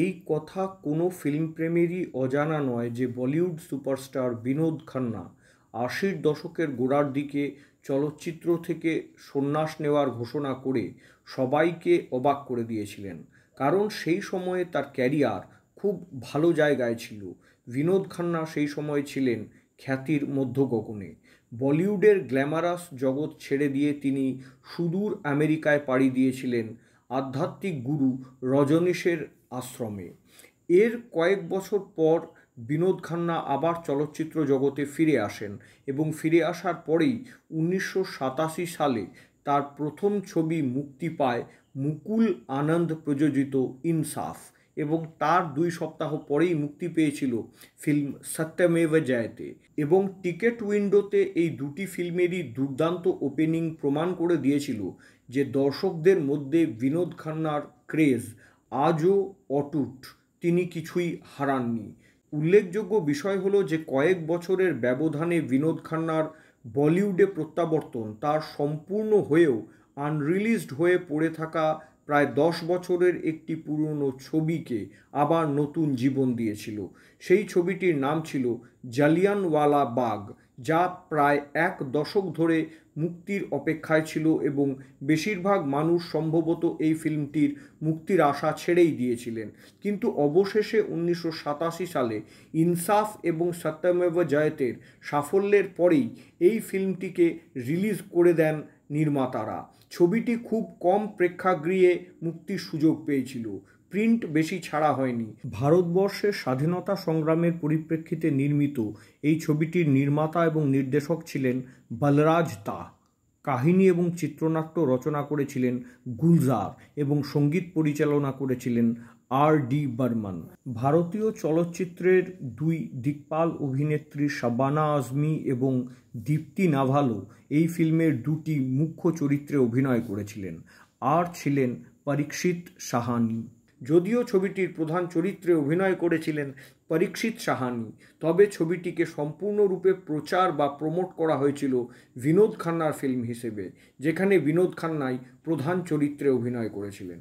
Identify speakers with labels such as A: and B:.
A: এই কথা কোনো ফিল্মপ্রেমেরই অজানা নয় যে বলিউড সুপারস্টার বিনোদ খান্না আশির দশকের গোড়ার দিকে চলচ্চিত্র থেকে সন্ন্যাস নেওয়ার ঘোষণা করে সবাইকে অবাক করে দিয়েছিলেন কারণ সেই সময়ে তার ক্যারিয়ার খুব ভালো জায়গায় ছিল বিনোদ খান্না সেই সময় ছিলেন খ্যাতির মধ্যগগনে বলিউডের গ্ল্যামারাস জগৎ ছেড়ে দিয়ে তিনি সুদূর আমেরিকায় পাড়ি দিয়েছিলেন আধ্যাত্মিক গুরু রজনীশের আশ্রমে এর কয়েক বছর পর বিনোদ খান্না আবার চলচ্চিত্র জগতে ফিরে আসেন এবং ফিরে আসার পরেই উনিশশো সালে তার প্রথম ছবি মুক্তি পায় মুকুল আনন্দ প্রযোজিত ইনসাফ এবং তার দুই সপ্তাহ পরেই মুক্তি পেয়েছিল ফিল্ম সত্যমেব জয়তে এবং টিকেট উইন্ডোতে এই দুটি ফিল্মেরই দুর্দান্ত ওপেনিং প্রমাণ করে দিয়েছিল যে দর্শকদের মধ্যে বিনোদ খান্নার ক্রেজ আজও অটুট তিনি কিছুই হারাননি উল্লেখযোগ্য বিষয় হলো যে কয়েক বছরের ব্যবধানে বিনোদ খান্নার বলিউডে প্রত্যাবর্তন তার সম্পূর্ণ হয়েও আনরিলিজড হয়ে পড়ে থাকা প্রায় দশ বছরের একটি পুরনো ছবিকে আবার নতুন জীবন দিয়েছিল সেই ছবিটির নাম ছিল জালিয়ানওয়ালা বাগ যা প্রায় এক দশক ধরে মুক্তির অপেক্ষায় ছিল এবং বেশিরভাগ মানুষ সম্ভবত এই ফিল্মটির মুক্তির আশা ছেড়েই দিয়েছিলেন কিন্তু অবশেষে উনিশশো সালে ইনসাফ এবং সত্যমেব জয়তের সাফল্যের পরেই এই ফিল্মটিকে রিলিজ করে দেন নির্মাতারা ছবিটি খুব কম প্রেক্ষাগৃহে মুক্তির সুযোগ পেয়েছিল প্রিন্ট বেশি ছাড়া হয়নি ভারতবর্ষের স্বাধীনতা সংগ্রামের পরিপ্রেক্ষিতে নির্মিত এই ছবিটির নির্মাতা এবং নির্দেশক ছিলেন বলরাজ তা কাহিনী এবং চিত্রনাট্য রচনা করেছিলেন গুলজার এবং সঙ্গীত পরিচালনা করেছিলেন আর ডি বর্মন ভারতীয় চলচ্চিত্রের দুই দিকপাল অভিনেত্রী শাবানা আজমি এবং দীপ্তি নাভালো এই ফিল্মের দুটি মুখ্য চরিত্রে অভিনয় করেছিলেন আর ছিলেন পরীক্ষিত সাহানি যদিও ছবিটির প্রধান চরিত্রে অভিনয় করেছিলেন পরীক্ষিত সাহানি তবে ছবিটিকে সম্পূর্ণরূপে প্রচার বা প্রমোট করা হয়েছিল বিনোদ খান্নার ফিল্ম হিসেবে যেখানে বিনোদ খান্নাই প্রধান চরিত্রে অভিনয় করেছিলেন